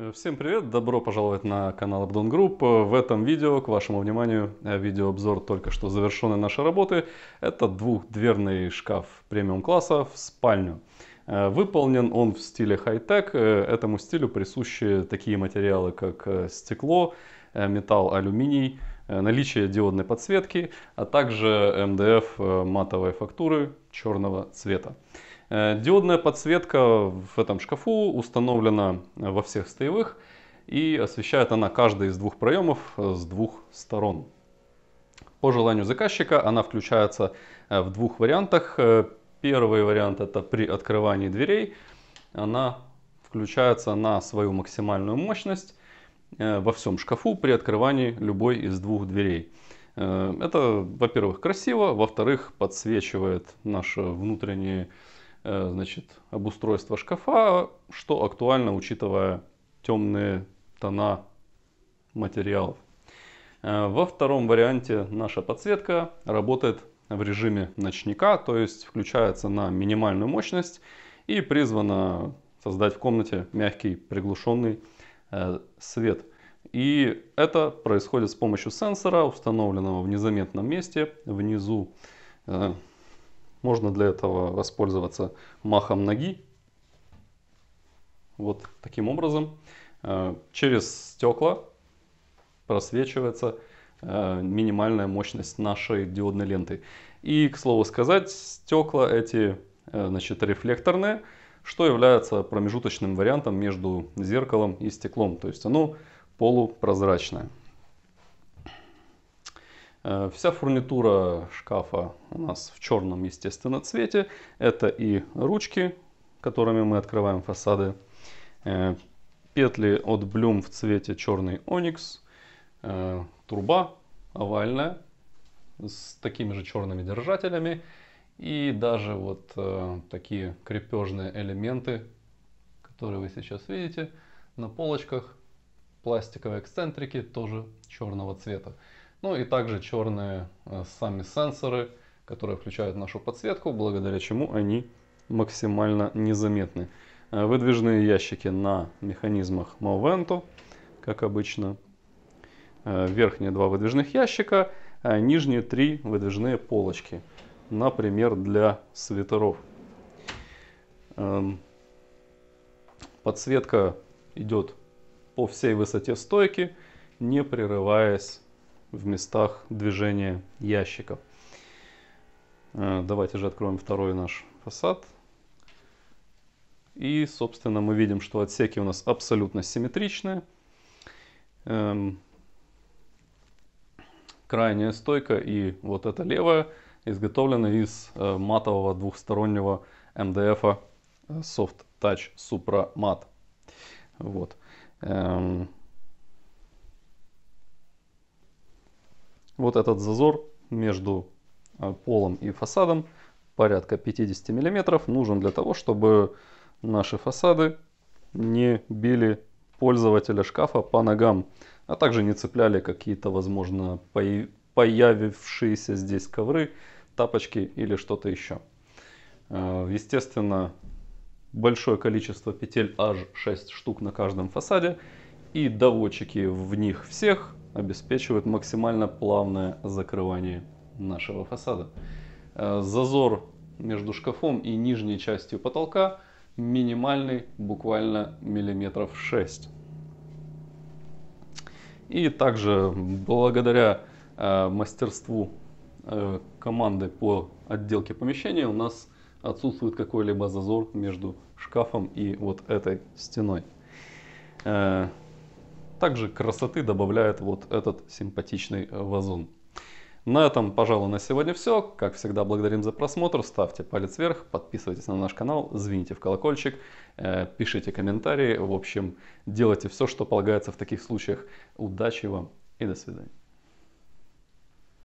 Э, всем привет! Добро пожаловать на канал Abdon Group. В этом видео, к вашему вниманию, э, видеообзор только что завершенной нашей работы. Это двухдверный шкаф премиум класса в спальню. Э, выполнен он в стиле хай-тек. Этому стилю присущи такие материалы, как стекло, металл, алюминий, наличие диодной подсветки, а также МДФ матовой фактуры черного цвета. Э, диодная подсветка в этом шкафу установлена э, во всех стоевых и освещает она каждый из двух проемов э, с двух сторон. По желанию заказчика она включается в двух вариантах. Первый вариант это при открывании дверей. Она включается на свою максимальную мощность во всем шкафу при открывании любой из двух дверей. Это, во-первых, красиво, во-вторых, подсвечивает наши внутренние Э, значит, обустройство шкафа, что актуально, учитывая темные тона материалов. Э, во втором варианте наша подсветка работает в режиме ночника, то есть включается на минимальную мощность и призвана создать в комнате мягкий приглушенный э, свет. И это происходит с помощью сенсора, установленного в незаметном месте внизу можно для этого воспользоваться махом ноги. Вот таким образом. Э, через стекла просвечивается э, минимальная мощность нашей диодной ленты. И, к слову сказать, стекла эти э, значит, рефлекторные, что является промежуточным вариантом между зеркалом и стеклом. То есть оно полупрозрачное. Э, вся фурнитура шкафа у нас в черном, естественно, цвете. Это и ручки, которыми мы открываем фасады, э, петли от Блюм в цвете черный оникс, э, труба овальная с такими же черными держателями и даже вот такие крепежные элементы, которые вы сейчас видите на полочках, пластиковые эксцентрики тоже черного цвета. Ну и также черные э, сами сенсоры, которые включают нашу подсветку, благодаря чему они максимально незаметны. Э, выдвижные ящики на механизмах Movento, как обычно. Э, верхние два выдвижных ящика, а нижние три выдвижные полочки. Например, для свитеров. Эм, подсветка идет по всей высоте стойки, не прерываясь в местах движения ящиков. Э, давайте же откроем второй наш фасад. И, собственно, мы видим, что отсеки у нас абсолютно симметричные. Эм, крайняя стойка и вот эта левая изготовлены из э, матового двухстороннего МДФ э, Soft Touch Supra Mat. Вот. Эм, Вот этот зазор между а, полом и фасадом порядка 50 мм нужен для того, чтобы наши фасады не били пользователя шкафа по ногам, а также не цепляли какие-то, возможно, появившиеся здесь ковры, тапочки или что-то еще. А, естественно, большое количество петель, аж 6 штук на каждом фасаде, и доводчики в них всех обеспечивают максимально плавное закрывание нашего фасада. Э, зазор между шкафом и нижней частью потолка минимальный, буквально миллиметров 6. И также благодаря э, мастерству э, команды по отделке помещения у нас отсутствует какой-либо зазор между шкафом и вот этой стеной. Также красоты добавляет вот этот симпатичный э, вазон. На этом, пожалуй, на сегодня все. Как всегда, благодарим за просмотр. Ставьте палец вверх, подписывайтесь на наш канал, звоните в колокольчик, э, пишите комментарии. В общем, делайте все, что полагается в таких случаях. Удачи вам и до свидания.